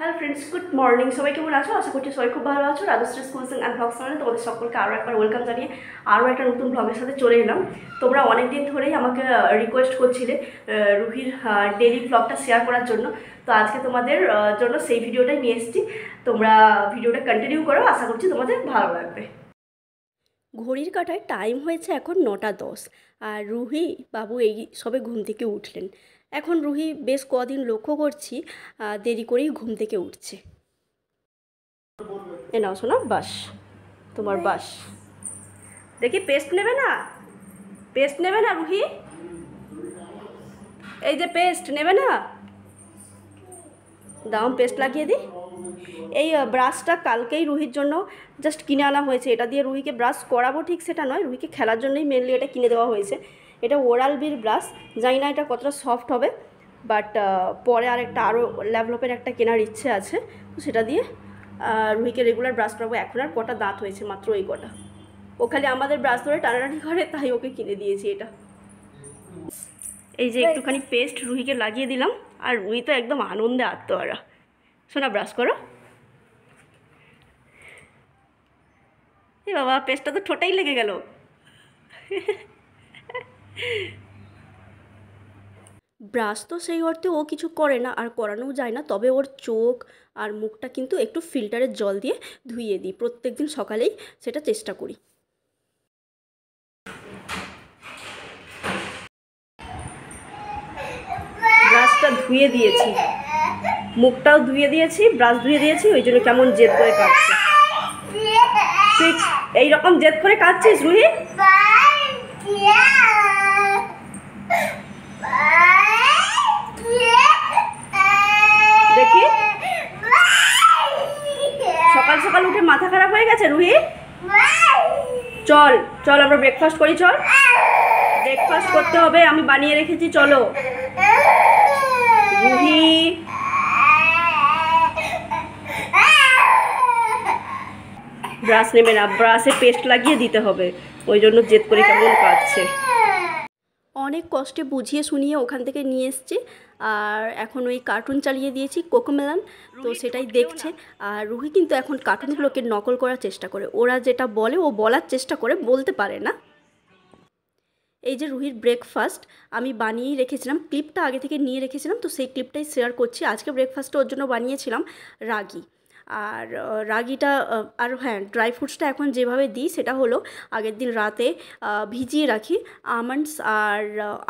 Hello friends good morning সবাই কেমন আছো আশা করছি সবাই খুব ভালো আছো রাজশ্রী স্কুলস অ্যান্ড ব্লগ চ্যানেলে তোমাদের সকলকে আরও একবার ওয়েলকাম জানিয়ে আরও একটা নতুন ব্লগের সাথে চলে এলাম তোমরা অনেক দিন ধরেই আমাকে রিকোয়েস্ট করছিলে রুহির ডেলি ব্লগটা শেয়ার করার জন্য তো আজকে তোমাদের জন্য সেই ভিডিওটাই নিয়ে এসেছি তোমরা ভিডিওটা কন্টিনিউ করো আশা করছি তোমাদের ভালো লাগবে ঘড়ির কাটায় টাইম হয়েছে এখন নটা দশ আর রুহি বাবু এই সবে ঘুম থেকে উঠলেন এখন রুহি বেশ কদিন লক্ষ্য করছি দেরি করেই ঘুম থেকে উঠছে এ নাও শোনা বাস তোমার হ্যাঁ। বাস দেখি পেস্ট নেবে না পেস্ট নেবে না রুহি এই যে পেস্ট নেবে না দাম পেস্ট লাগিয়ে দিই এই ব্রাশটা কালকেই রুহির জন্য জাস্ট কিনে আনা হয়েছে এটা দিয়ে রুহিকে ব্রাশ করাবো ঠিক সেটা নয় রুহিকে খেলার জন্যই মেনলি এটা কিনে দেওয়া হয়েছে এটা ওরাল বির ব্রাশ জানি না এটা কতটা সফট হবে বাট পরে আর একটা আরও ল্যাভলপের একটা কেনার ইচ্ছে আছে তো সেটা দিয়ে রুহিকে রেগুলার ব্রাশ করাবো এখন আর কটা দাঁত হয়েছে মাত্র ওই কটা ও খালি আমাদের ব্রাশ ধরে টানাটানি করে তাই ওকে কিনে দিয়েছি এটা এই যে একটুখানি পেস্ট রুহিকে লাগিয়ে দিলাম আর রুহি তো একদম আনন্দে আত্মহারা শোনা ব্রাশ করো এ বাবা পেস্টটা তো ঠোঁটাই লেগে গেল ব্রাশ তো সেই অর্থে ও কিছু করে না আর করানোও যায় না তবে ওর চোখ আর মুখটা কিন্তু একটু ফিল্টারের জল দিয়ে ধুইয়ে দিই প্রত্যেক দিন সকালেই সেটা চেষ্টা করি ব্রাশটা ধুয়ে দিয়েছি মুখটাও ধুয়ে দিয়েছি ব্রাশ ধুয়ে দিয়েছি ওই জন্য কেমন জেদ করে কাটছে এইরকম জেদ করে কাটছিস রুহি দেখি সকাল সকাল উঠে মাথা খারাপ হয়ে গেছে রুহি চল চল আমরা ব্রেকফাস্ট করি চল ব্রেকফাস্ট করতে হবে আমি বানিয়ে রেখেছি চলো রুহি ব্রাশ নেবে না ব্রাশে পেস্ট লাগিয়ে দিতে হবে ওই জন্য জেদ করে কেমন কাটছে অনেক কষ্টে বুঝিয়ে শুনিয়ে ওখান থেকে নিয়ে এসছি আর এখন ওই কার্টুন চালিয়ে দিয়েছি কোকোমেলান তো সেটাই দেখছে আর রুহি কিন্তু এখন কার্টুনগুলোকে নকল করার চেষ্টা করে ওরা যেটা বলে ও বলার চেষ্টা করে বলতে পারে না এই যে রুহির ব্রেকফাস্ট আমি বানিয়েই রেখেছিলাম ক্লিপটা আগে থেকে নিয়ে রেখেছিলাম তো সেই ক্লিপটাই শেয়ার করছি আজকে ব্রেকফাস্টটা ওর জন্য বানিয়েছিলাম রাগি আর রাগিটা আর হ্যাঁ ড্রাই ফ্রুটসটা এখন যেভাবে দিই সেটা হলো আগের দিন রাতে ভিজিয়ে রাখি আমন্ডস আর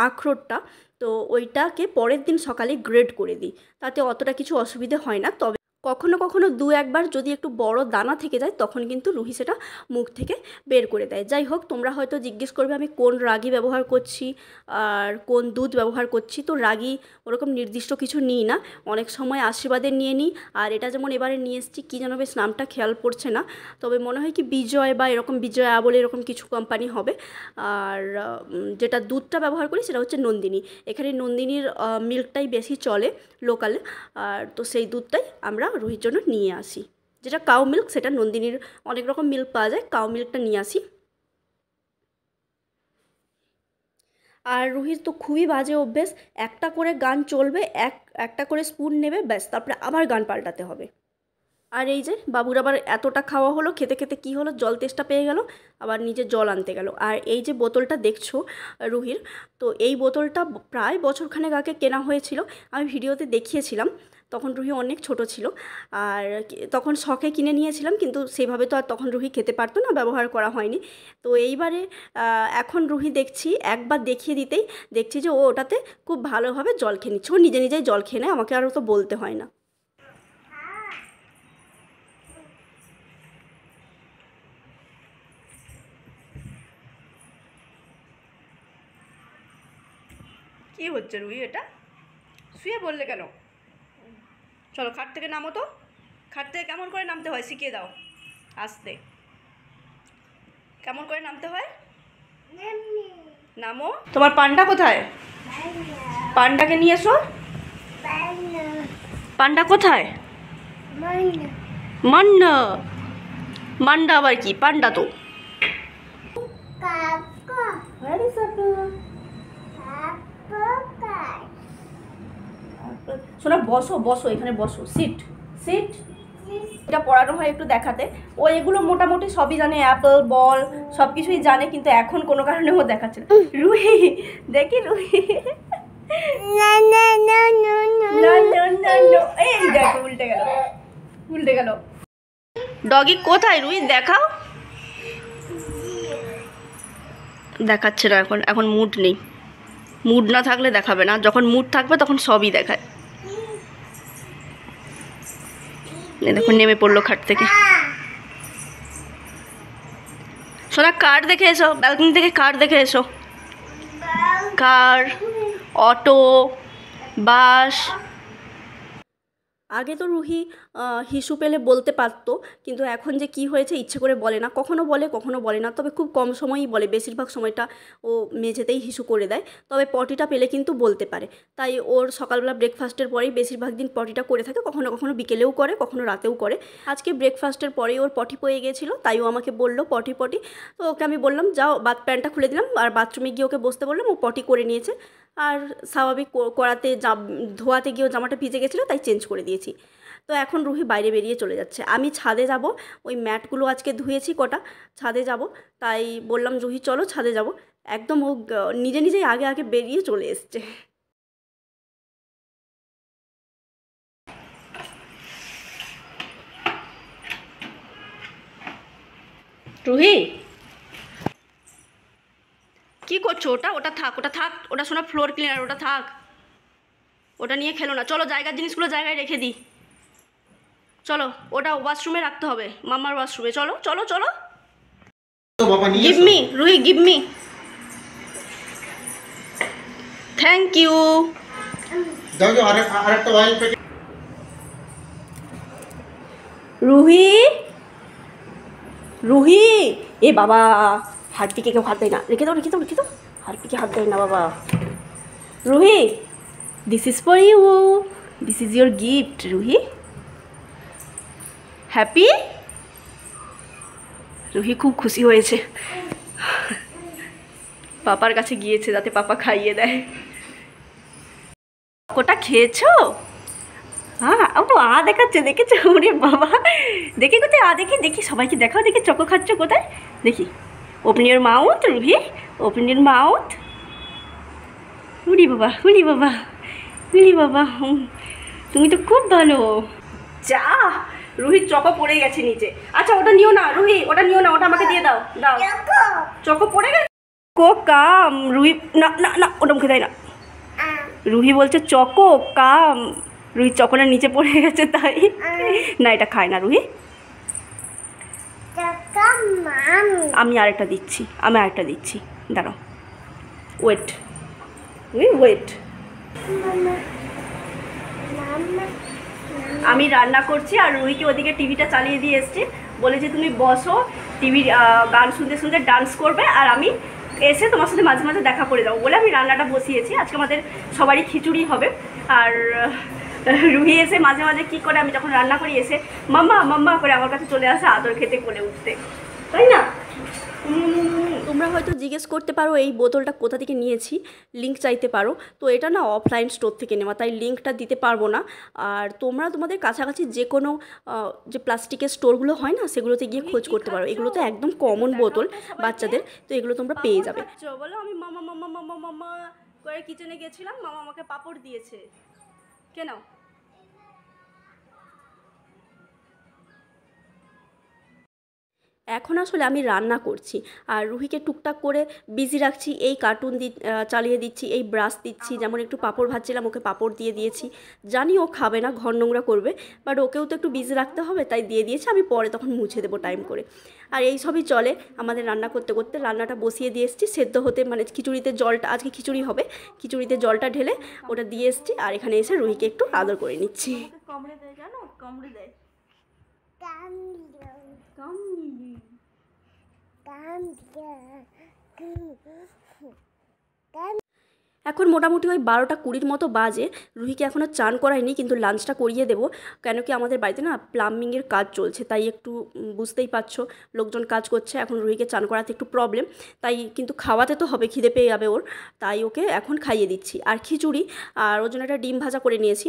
আখরোটটা তো ওইটাকে পরের দিন সকালে গ্রেড করে দিই তাতে অতটা কিছু অসুবিধে হয় না তবে কখনো কখনো দু একবার যদি একটু বড় দানা থেকে যায় তখন কিন্তু রুহি সেটা মুখ থেকে বের করে দেয় যাই হোক তোমরা হয়তো জিজ্ঞেস করবে আমি কোন রাগি ব্যবহার করছি আর কোন দুধ ব্যবহার করছি তো রাগি ওরকম নির্দিষ্ট কিছু নিই না অনেক সময় আশীর্বাদের নিয়ে নিই আর এটা যেমন এবারে নিয়ে এসেছি কী যেন বেশ নামটা খেয়াল পড়ছে না তবে মনে হয় কি বিজয় বা এরকম বিজয়া বলে এরকম কিছু কোম্পানি হবে আর যেটা দুধটা ব্যবহার করি সেটা হচ্ছে নন্দিনী এখানে নন্দিনীর মিল্কটাই বেশি চলে লোকালে আর তো সেই দুধটাই আমরা রুহির জন্য নিয়ে আসি যেটা কাউ মিল্ক সেটা নন্দিনীর অনেক রকম মিল্ক পাওয়া যায় কাউ মিল্কটা নিয়ে আসি আর রুহির তো খুবই বাজে অভ্যেস একটা করে গান চলবে এক একটা করে স্পুন নেবে ব্যাস তারপরে আবার গান পাল্টাতে হবে আর এই যে বাবুর আবার এতটা খাওয়া হলো খেতে খেতে কি হলো জল তেষ্টা পেয়ে গেল আবার নিজে জল আনতে গেল আর এই যে বোতলটা দেখছো রুহির তো এই বোতলটা প্রায় বছরখানেক আগে কেনা হয়েছিল আমি ভিডিওতে দেখিয়েছিলাম তখন রুহি অনেক ছোট ছিল আর তখন শখে কিনে নিয়েছিলাম কিন্তু সেভাবে তো আর তখন রুহি খেতে পারতো না ব্যবহার করা হয়নি তো এইবারে এখন রুহি দেখছি একবার দেখিয়ে দিতেই দেখছি যে ও ওটাতে খুব ভালোভাবে জল খেয়ে নিচ্ছে ও নিজে নিজেই জল খেয়ে নেয় আমাকে আরও তো বলতে হয় না কি হচ্ছে রুই এটা শুয়ে বললে কেন চলো খাট থেকে নামো তো খাট থেকে কেমন করে নামতে হয় শিখিয়ে দাও আসতে কেমন করে নামতে হয় নামো তোমার পান্ডা কোথায় পান্ডাকে নিয়ে এসো পান্ডা কোথায় মান্না মান্ডা আবার কি পান্ডা তো শোনা বসো বসো এখানে বসো সিট সিট এটা পড়ানো হয় একটু দেখাতে ও এগুলো মোটামুটি সবই জানে অ্যাপল বল সব কিছুই জানে কিন্তু এখন কোনো কারণে ও দেখাচ্ছে না রুহি দেখি রুহি দেখো উল্টে গেল উল্টে গেল ডগি কোথায় রুই দেখাও দেখাচ্ছে না এখন এখন মুড নেই মুড না থাকলে দেখাবে না যখন মুড থাকবে তখন সবই দেখায় দেখুন নেমে পড়লো খাট থেকে সোনা কার দেখে এসো ব্যালকনি থেকে কার দেখে এসো কার অটো বাস আগে তো রুহি হিসু পেলে বলতে পারতো কিন্তু এখন যে কি হয়েছে ইচ্ছে করে বলে না কখনো বলে কখনো বলে না তবে খুব কম সময়ই বলে বেশিরভাগ সময়টা ও মেঝেতেই হিসু করে দেয় তবে পটিটা পেলে কিন্তু বলতে পারে তাই ওর সকালবেলা ব্রেকফাস্টের পরেই বেশিরভাগ দিন পটিটা করে থাকে কখনো কখনো বিকেলেও করে কখনো রাতেও করে আজকে ব্রেকফাস্টের পরেই ওর পটি পয়ে গেছিলো তাই ও আমাকে বললো পটি পটি তো ওকে আমি বললাম যাও বাথ প্যান্টটা খুলে দিলাম আর বাথরুমে গিয়ে ওকে বসতে বললাম ও পটি করে নিয়েছে আর স্বাভাবিক করাতে ধোয়াতে গিয়েও জামাটা ভিজে গেছিলো তাই চেঞ্জ করে দিয়েছি তো এখন রুহি বাইরে বেরিয়ে চলে যাচ্ছে আমি ছাদে যাব ওই ম্যাটগুলো আজকে ধুয়েছি কটা ছাদে যাব তাই বললাম রুহি চলো ছাদে যাব একদম ও নিজে নিজেই আগে আগে বেরিয়ে চলে এসছে রুহি কি করছো ওটা ওটা থাক ওটা থাক ওটা শোনা ফ্লোর ক্লিনার ওটা থাক ওটা নিয়ে খেলো না চলো জায়গার জিনিসগুলো জায়গায় রেখে দিই চলো ওটা ওয়াশরুমে রাখতে হবে মামার ওয়াশরুমে চলো চলো চলো give me Ruhi give me thank you Ruhi Ruhi এ বাবা হারপিকে কেউ হাত দেয় না রেখে দাও রেখে দাও রেখে দাও হারপিকে হাত দেয় না বাবা Ruhi this is for you this is your gift Ruhi happy Ruhi খুব খুশি হয়েছে পাপার কাছে গিয়েছে যাতে পাপা খাইয়ে দেয় কোটা খেয়েছো হ্যাঁ ও আ দেখাচ্ছে দেখেছো ওরে বাবা দেখে কোথায় আ দেখি দেখি সবাইকে দেখাও দেখি চকো খাচ্ছ কোথায় দেখি open your mouth Ruby. Open your mouth উলি বাবা উলি বাবা উলি বাবা তুমি তো খুব ভালো যা রুহির চকো পড়ে গেছে নিচে আচ্ছা ওটা নিও না রুহি ওটা নিও না ওটা আমাকে দিয়ে দাও দাও চকো পড়ে গেছে চকো কাম রুহি না না না ওটা মুখে দেয় না রুহি বলছে চকো কাম রুহি চকোটা নিচে পড়ে গেছে তাই না এটা খায় না রুহি আমি আরেকটা দিচ্ছি আমি আরেকটা দিচ্ছি দাঁড়াও ওয়েট উই ওয়েট আমি রান্না করছি আর রুহিকে ওদিকে টিভিটা চালিয়ে দিয়ে এসছি যে তুমি বসো টিভির গান শুনতে শুনতে ডান্স করবে আর আমি এসে তোমার সাথে মাঝে মাঝে দেখা করে যাবো বলে আমি রান্নাটা বসিয়েছি আজকে আমাদের সবারই খিচুড়ি হবে আর রুহি এসে মাঝে মাঝে কি করে আমি যখন রান্না করি এসে মাম্মা মাম্মা করে আমার কাছে চলে আসে আদর খেতে কোলে উঠতে তাই না তোমরা হয়তো জিজ্ঞেস করতে পারো এই বোতলটা কোথা থেকে নিয়েছি লিঙ্ক চাইতে পারো তো এটা না অফলাইন স্টোর থেকে নেওয়া তাই লিঙ্কটা দিতে পারবো না আর তোমরা তোমাদের কাছাকাছি যে কোনো যে প্লাস্টিকের স্টোরগুলো হয় না সেগুলোতে গিয়ে খোঁজ করতে পারো এগুলো তো একদম কমন বোতল বাচ্চাদের তো এগুলো তোমরা পেয়ে যাবে বলো আমি মামা মামা মামা মামা করে কিচেনে গেছিলাম মামা আমাকে পাপড় দিয়েছে কেন এখন আসলে আমি রান্না করছি আর রুহিকে টুকটাক করে বিজি রাখছি এই কার্টুন দি চালিয়ে দিচ্ছি এই ব্রাশ দিচ্ছি যেমন একটু পাপড় ভাজছিলাম ওকে পাপড় দিয়ে দিয়েছি জানি ও খাবে না ঘর নোংরা করবে বাট ওকেও তো একটু বিজি রাখতে হবে তাই দিয়ে দিয়েছি আমি পরে তখন মুছে দেবো টাইম করে আর এই সবই চলে আমাদের রান্না করতে করতে রান্নাটা বসিয়ে দিয়ে এসেছি সেদ্ধ হতে মানে খিচুড়িতে জলটা আজকে খিচুড়ি হবে খিচুড়িতে জলটা ঢেলে ওটা দিয়ে এসেছি আর এখানে এসে রুহিকে একটু আদর করে নিচ্ছি কমড়ে দেয় জানো কমড়ে দেয় এখন মোটামুটি ওই বারোটা কুড়ির মতো বাজে রুহিকে এখনও চান করায়নি কিন্তু লাঞ্চটা করিয়ে দেবো কেন কি আমাদের বাড়িতে না প্লাম্বিংয়ের কাজ চলছে তাই একটু বুঝতেই পারছো লোকজন কাজ করছে এখন রুহিকে চান করাতে একটু প্রবলেম তাই কিন্তু খাওয়াতে তো হবে খিদে পেয়ে যাবে ওর তাই ওকে এখন খাইয়ে দিচ্ছি আর খিচুড়ি আর ওর জন্য একটা ডিম ভাজা করে নিয়েছি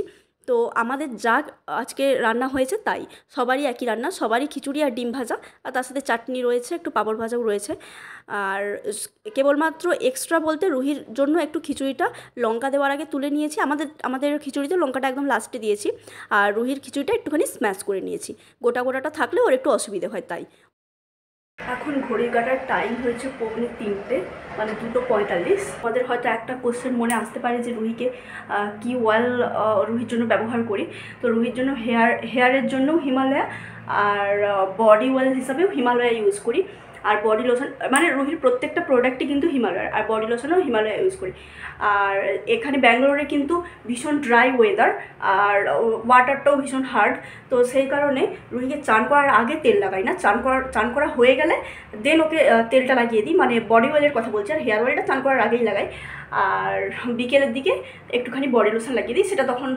তো আমাদের যা আজকে রান্না হয়েছে তাই সবারই একই রান্না সবারই খিচুড়ি আর ডিম ভাজা আর তার সাথে চাটনি রয়েছে একটু পাঁপড় ভাজাও রয়েছে আর কেবলমাত্র এক্সট্রা বলতে রুহির জন্য একটু খিচুড়িটা লঙ্কা দেওয়ার আগে তুলে নিয়েছি আমাদের আমাদের খিচুড়িতে লঙ্কাটা একদম লাস্টে দিয়েছি আর রুহির খিচুড়িটা একটুখানি স্ম্যাশ করে নিয়েছি গোটা গোটাটা থাকলে ওর একটু অসুবিধে হয় তাই এখন ঘড়ি কাটার টাইম হয়েছে পৌনে তিনটে মানে দুটো পঁয়তাল্লিশ আমাদের হয়তো একটা কোশ্চেন মনে আসতে পারে যে রুহিকে কি ওয়াল রুহির জন্য ব্যবহার করি তো রুহির জন্য হেয়ার হেয়ারের জন্যও হিমালয়া আর বডি ওয়াল হিসাবেও হিমালয়া ইউজ করি আর বডি লোশন মানে রুহির প্রত্যেকটা প্রোডাক্টই কিন্তু হিমালয়ের আর বডি লোশনও হিমালয়া ইউজ করি আর এখানে ব্যাঙ্গালোরে কিন্তু ভীষণ ড্রাই ওয়েদার আর ওয়াটারটাও ভীষণ হার্ড তো সেই কারণে রুহিকে চান করার আগে তেল লাগাই না চান করা চান করা হয়ে গেলে দেন ওকে তেলটা লাগিয়ে দিই মানে বডি অয়েলের কথা বলছি আর হেয়ার অয়েলটা চান করার আগেই লাগাই আর বিকেলের দিকে একটুখানি বডি লোশন লাগিয়ে দিই সেটা তখন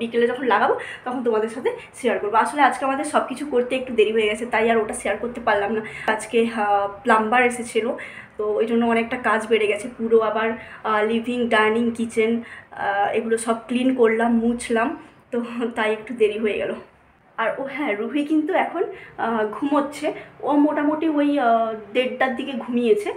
বিকেলে যখন লাগাবো তখন তোমাদের সাথে শেয়ার করবো আসলে আজকে আমাদের সব কিছু করতে একটু দেরি হয়ে গেছে তাই আর ওটা শেয়ার করতে পারলাম না আজকে প্লাম্বার এসেছিলো তো ওই জন্য অনেকটা কাজ বেড়ে গেছে পুরো আবার লিভিং ডাইনিং কিচেন এগুলো সব ক্লিন করলাম মুছলাম তো তাই একটু দেরি হয়ে গেল আর ও হ্যাঁ রুহি কিন্তু এখন ঘুমোচ্ছে ও মোটামুটি ওই দেড়টার দিকে ঘুমিয়েছে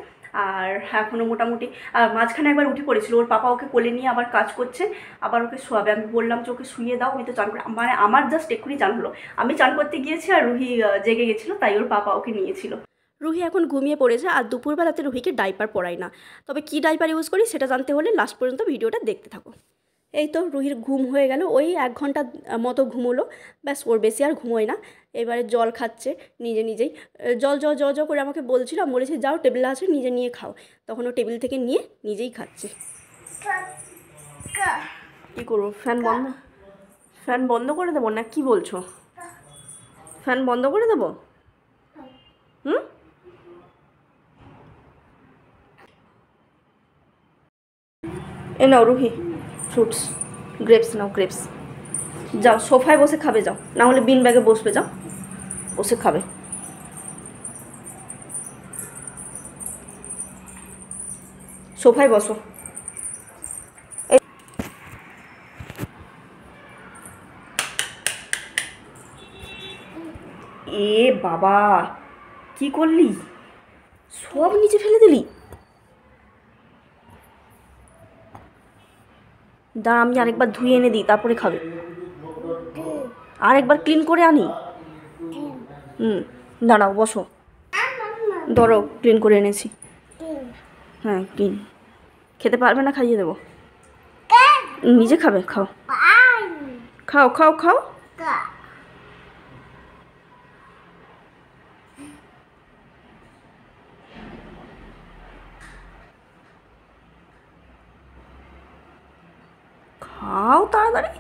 আর এখনও মোটামুটি আর মাঝখানে একবার উঠে পড়েছিল ওর পাপা ওকে কোলে নিয়ে আবার কাজ করছে আবার ওকে শোয়াবে আমি বললাম যে ওকে শুয়ে দাও আমি তো চান মানে আমার জাস্ট এক্ষুনি চান হলো আমি চান করতে গিয়েছি আর রুহি জেগে গেছিলো তাই ওর পাপা ওকে নিয়েছিল রুহি এখন ঘুমিয়ে পড়েছে আর দুপুরবেলাতে রুহিকে ডাইপার পড়াই না তবে কি ডাইপার ইউজ করি সেটা জানতে হলে লাস্ট পর্যন্ত ভিডিওটা দেখতে থাকো এই তো রুহির ঘুম হয়ে গেল ওই এক ঘন্টা মতো ঘুমোলো ব্যাস ওর বেশি আর ঘুমোয় না এবারে জল খাচ্ছে নিজে নিজেই জল জল জ জল করে আমাকে বলছিল আমি বলেছি যাও টেবিলে আছে নিজে নিয়ে খাও তখন ও টেবিল থেকে নিয়ে নিজেই খাচ্ছে কী করবো ফ্যান বন্ধ ফ্যান বন্ধ করে দেবো না কি বলছো ফ্যান বন্ধ করে দেবো হুম এ নাও রুহি ফ্রুটস গ্রেপস নাও গ্রেপস যাও সোফায় বসে খাবে যাও না হলে বিন ব্যাগে বসবে যাও বসে খাবে সোফায় বসো এ বাবা কি করলি সব নিচে ফেলে দিলি দাঁড়া আমি আরেকবার ধুয়ে এনে দিই তারপরে খাবে আরেকবার ক্লিন করে আনি হুম দাঁড়াও বসো ধরো ক্লিন করে এনেছি হ্যাঁ ক্লিন খেতে পারবে না খাইয়ে দেবো নিজে খাবে খাও খাও খাও খাও খাও তাড়াতাড়ি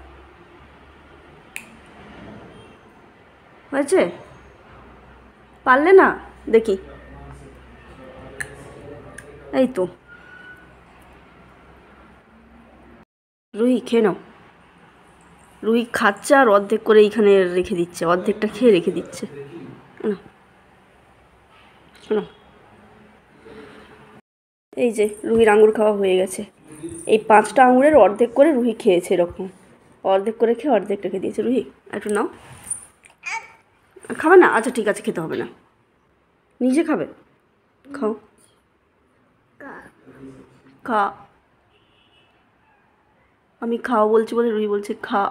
হয়েছে পারলে না দেখি এই তো রুহি খেয়ে নাও রুই খাচ্ছে আর অর্ধেক করে এইখানে রেখে দিচ্ছে অর্ধেকটা খেয়ে রেখে দিচ্ছে এই যে রুহির আঙুর খাওয়া হয়ে গেছে এই পাঁচটা আঙুরের অর্ধেক করে রুহি খেয়েছে এরকম অর্ধেক করে খেয়ে অর্ধেক রেখে দিয়েছে রুহি একটু নাও খাবে না আচ্ছা ঠিক আছে খেতে হবে না নিজে খাবে খাও খা আমি খাও বলছি বলে রুহি বলছে খা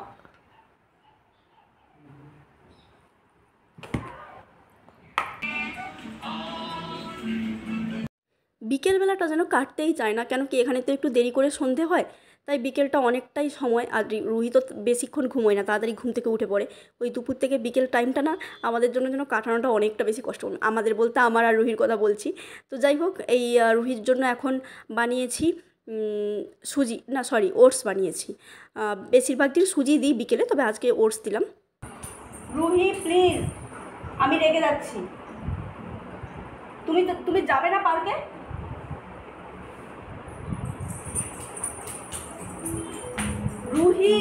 বিকেলবেলাটা যেন কাটতেই চায় না কেন কি এখানে তো একটু দেরি করে সন্ধে হয় তাই বিকেলটা অনেকটাই সময় আর রুহি তো বেশিক্ষণ ঘুমোয় না তাড়াতাড়ি ঘুম থেকে উঠে পড়ে ওই দুপুর থেকে বিকেল টাইমটা না আমাদের জন্য যেন কাটানোটা অনেকটা বেশি কষ্ট আমাদের বলতে আমার আর রুহির কথা বলছি তো যাই হোক এই রুহির জন্য এখন বানিয়েছি সুজি না সরি ওটস বানিয়েছি বেশিরভাগ দিন সুজি দিই বিকেলে তবে আজকে ওটস দিলাম রুহি প্লিজ আমি রেগে যাচ্ছি তুমি তুমি যাবে না পার্কে রুহি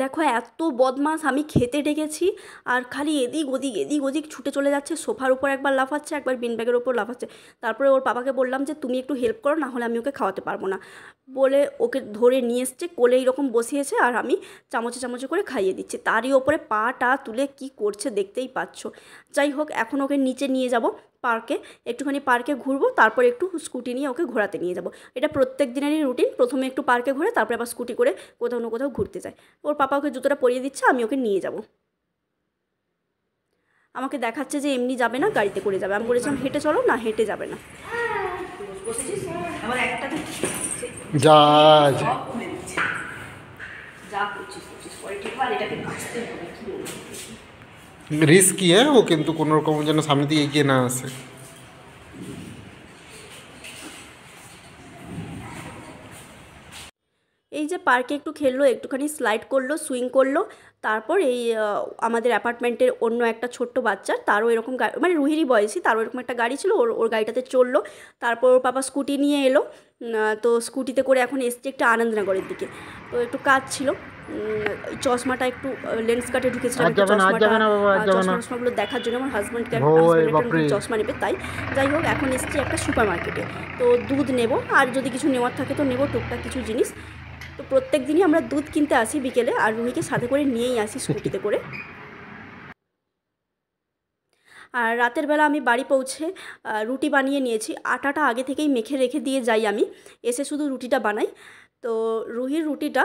দেখো এত বদমাস আমি খেতে ডেকেছি আর খালি এদিক ওদিক এদিক ওদিক ছুটে চলে যাচ্ছে সোফার উপর একবার লাফাচ্ছে একবার বিনব্যাগের ওপর লাফাচ্ছে তারপরে ওর পাপাকে বললাম যে তুমি একটু হেল্প করো না হলে আমি ওকে খাওয়াতে পারবো না বলে ওকে ধরে নিয়ে এসছে কোলে এইরকম বসিয়েছে আর আমি চামচে চামচে করে খাইয়ে দিচ্ছি তারই ওপরে পা টা তুলে কি করছে দেখতেই পাচ্ছ যাই হোক এখন ওকে নিচে নিয়ে যাব পার্কে একটুখানি পার্কে ঘুরবো তারপর একটু স্কুটি নিয়ে ওকে ঘোরাতে নিয়ে যাব এটা প্রত্যেক দিনেরই রুটিন প্রথমে একটু পার্কে ঘুরে তারপরে আবার স্কুটি করে কোথাও না কোথাও ঘুরতে যায় ওর পাপা ওকে জুতোটা পরিয়ে দিচ্ছে আমি ওকে নিয়ে যাব আমাকে দেখাচ্ছে যে এমনি যাবে না গাড়িতে করে যাবে আমি বলেছিলাম হেঁটে চলো না হেঁটে যাবে না যা যা করছিস পরে ঠিক এটাকে কাচতে হবে রিস্কি হ্যাঁ ও কিন্তু কোনো রকম যেন সামনে দিয়ে এগিয়ে না আসে এই যে পার্কে একটু খেললো একটুখানি স্লাইড করলো সুইং করলো তারপর এই আমাদের অ্যাপার্টমেন্টের অন্য একটা ছোট্ট বাচ্চার তারও এরকম মানে রুহিরি বয়সী তারও এরকম একটা গাড়ি ছিল ওর ওর গাড়িটাতে চললো তারপর ওর পাপা স্কুটি নিয়ে এলো তো স্কুটিতে করে এখন এসছি একটা আনন্দনগরের দিকে তো একটু কাজ ছিল চশমাটা একটু লেন্স কাটে ঢুকেছিলাম চশমা চশমাগুলো দেখার জন্য আমার হাজব্যান্ডকে চশমা নেবে তাই যাই হোক এখন এসছি একটা সুপার মার্কেটে তো দুধ নেব আর যদি কিছু নেওয়ার থাকে তো নেব টুকটাক কিছু জিনিস তো প্রত্যেক দিনই আমরা দুধ কিনতে আসি বিকেলে আর রুহিকে সাথে করে নিয়েই আসি স্কুটিতে করে আর রাতের বেলা আমি বাড়ি পৌঁছে রুটি বানিয়ে নিয়েছি আটাটা আগে থেকেই মেখে রেখে দিয়ে যাই আমি এসে শুধু রুটিটা বানাই তো রুহির রুটিটা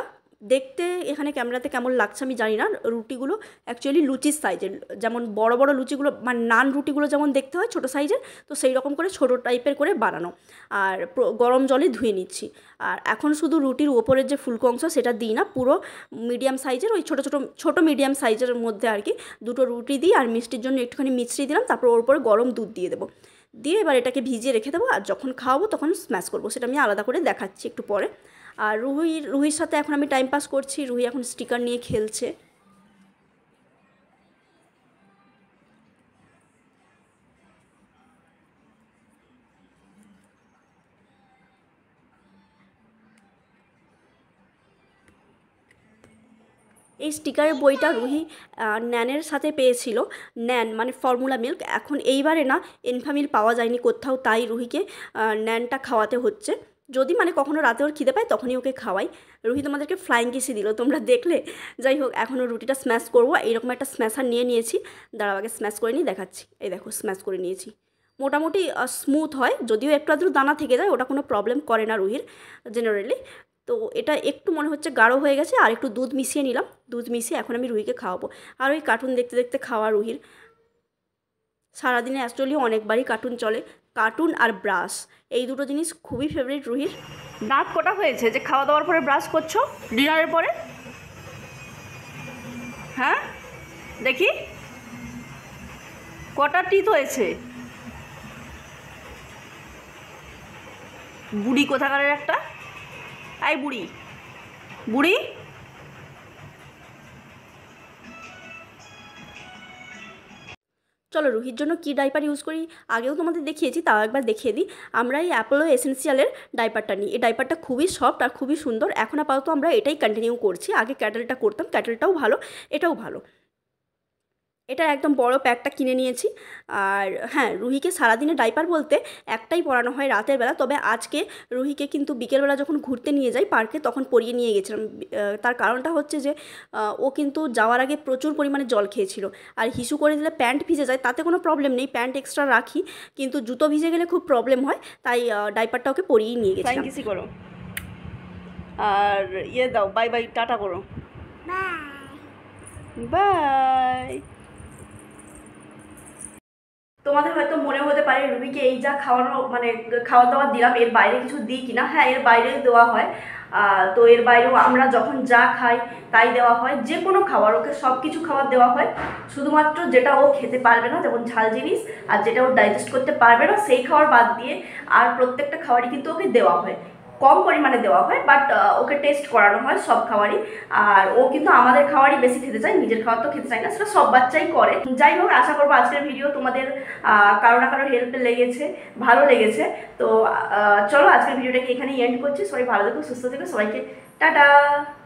দেখতে এখানে ক্যামেরাতে কেমন লাগছে আমি জানি না রুটিগুলো অ্যাকচুয়ালি লুচির সাইজের যেমন বড় বড় লুচিগুলো মানে নান রুটিগুলো যেমন দেখতে হয় ছোটো সাইজের তো সেই রকম করে ছোটো টাইপের করে বানানো আর গরম জলে ধুয়ে নিচ্ছি আর এখন শুধু রুটির ওপরের যে ফুলকো অংশ সেটা দিই না পুরো মিডিয়াম সাইজের ওই ছোটো ছোটো ছোটো মিডিয়াম সাইজের মধ্যে আর কি দুটো রুটি দিই আর মিষ্টির জন্য একটুখানি মিশ্রি দিলাম তারপর ওর উপরে গরম দুধ দিয়ে দেবো দিয়ে এবার এটাকে ভিজিয়ে রেখে দেবো আর যখন খাওয়াবো তখন স্ম্যাশ করবো সেটা আমি আলাদা করে দেখাচ্ছি একটু পরে আর রুহির রুহির সাথে এখন আমি টাইম পাস করছি রুহি এখন স্টিকার নিয়ে খেলছে এই স্টিকারের বইটা রুহি ন্যানের সাথে পেয়েছিল ন্যান মানে ফর্মুলা মিল্ক এখন এইবারে না এনফামিল পাওয়া যায়নি কোথাও তাই রুহিকে ন্যানটা খাওয়াতে হচ্ছে যদি মানে কখনো রাতে ওর খিদে পায় তখনই ওকে খাওয়াই রুহি তোমাদেরকে ফ্লাইং কিসি দিল তোমরা দেখলে যাই হোক এখনও রুটিটা স্ম্যাশ করবো এইরকম একটা স্ম্যাশার নিয়ে নিয়েছি দাঁড়াও আগে স্ম্যাশ করে নিয়ে দেখাচ্ছি এই দেখো স্ম্যাশ করে নিয়েছি মোটামুটি স্মুথ হয় যদিও একটু আধটু দানা থেকে যায় ওটা কোনো প্রবলেম করে না রুহির জেনারেলি তো এটা একটু মনে হচ্ছে গাঢ় হয়ে গেছে আর একটু দুধ মিশিয়ে নিলাম দুধ মিশিয়ে এখন আমি রুহিকে খাওয়াবো আর ওই কার্টুন দেখতে দেখতে খাওয়া রুহির সারাদিনে অ্যাকচুয়ালি অনেকবারই কার্টুন চলে কার্টুন আর ব্রাশ এই দুটো জিনিস খুবই ফেভারিট রুহির দাঁত কটা হয়েছে যে খাওয়া দাওয়ার পরে ব্রাশ করছো ডিনারের পরে হ্যাঁ দেখি কটা টিথ হয়েছে বুড়ি কোথাকারের একটা আই বুড়ি বুড়ি চলো রুহির জন্য কি ডাইপার ইউজ করি আগেও তোমাদের দেখিয়েছি তাও একবার দেখিয়ে দিই আমরা এই অ্যাপোলো এসেন্সিয়ালের ডাইপারটা নিই এই ডাইপারটা খুবই সফট আর খুবই সুন্দর এখন আপাতত আমরা এটাই কন্টিনিউ করছি আগে ক্যাটেলটা করতাম ক্যাটেলটাও ভালো এটাও ভালো এটা একদম বড় প্যাকটা কিনে নিয়েছি আর হ্যাঁ রুহিকে সারাদিনে ডাইপার বলতে একটাই পরানো হয় রাতের বেলা তবে আজকে রুহিকে কিন্তু বিকেলবেলা যখন ঘুরতে নিয়ে যাই পার্কে তখন পরিয়ে নিয়ে গেছিলাম তার কারণটা হচ্ছে যে ও কিন্তু যাওয়ার আগে প্রচুর পরিমাণে জল খেয়েছিল আর হিসু করে দিলে প্যান্ট ভিজে যায় তাতে কোনো প্রবলেম নেই প্যান্ট এক্সট্রা রাখি কিন্তু জুতো ভিজে গেলে খুব প্রবলেম হয় তাই ডাইপারটা ওকে পরিয়েই নিয়ে গেছিলাম করো আর ইয়ে দাও বাই বাই টাটা করো বাই তোমাদের হয়তো মনে হতে পারে রুবিকে এই যা খাওয়ানো মানে খাওয়া দাওয়া দিলাম এর বাইরে কিছু দিই কিনা হ্যাঁ এর বাইরে দেওয়া হয় তো এর বাইরেও আমরা যখন যা খাই তাই দেওয়া হয় যে কোনো খাবার ওকে সব কিছু খাবার দেওয়া হয় শুধুমাত্র যেটা ও খেতে পারবে না যেমন ঝাল জিনিস আর যেটা ও ডাইজেস্ট করতে পারবে না সেই খাবার বাদ দিয়ে আর প্রত্যেকটা খাবারই কিন্তু ওকে দেওয়া হয় কম পরিমাণে দেওয়া হয় বাট ওকে টেস্ট করানো হয় সব খাবারই আর ও কিন্তু আমাদের খাওয়ারই বেশি খেতে চায় নিজের খাওয়ার তো খেতে চায় না সেটা সব বাচ্চাই করে যাই হোক আশা করবো আজকের ভিডিও তোমাদের কারো না কারো হেল্প লেগেছে ভালো লেগেছে তো চলো আজকের ভিডিওটাকে এখানে এন্ড করছি সবাই ভালো থেকো সুস্থ থেকো সবাইকে টাটা